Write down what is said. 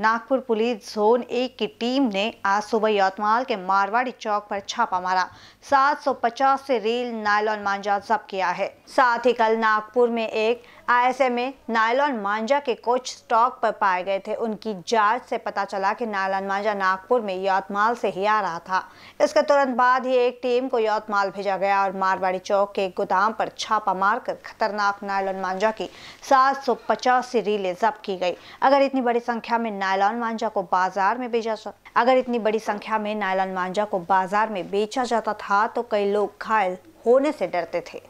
Nagpur police zone एक की team ने आज सुबह यवतमाल के मारवाड़ी चौक पर छापा मारा 750 से रेल नायलॉन मांजा जब्त किया है साथ ही कल नागपुर में एक आईएसए नायलॉन मांजा के कुछ स्टॉक पर पाए गए थे उनकी जांच से पता चला कि नायलॉन मांजा नागपुर में यवतमाल से ही आ रहा था इसके तुरंत बाद ही एक टीम को यवतमाल भेजा गया और मारवाड़ी चौक के गोदाम पर छापा मारकर खतरनाक नायलॉन मांझा की सात सौ रीलें जब्त की गई अगर इतनी बड़ी संख्या में नायलॉन मांझा को बाजार में बेचा जाता अगर इतनी बड़ी संख्या में नायलॉन मांझा को बाजार में बेचा जाता था तो कई लोग घायल होने से डरते थे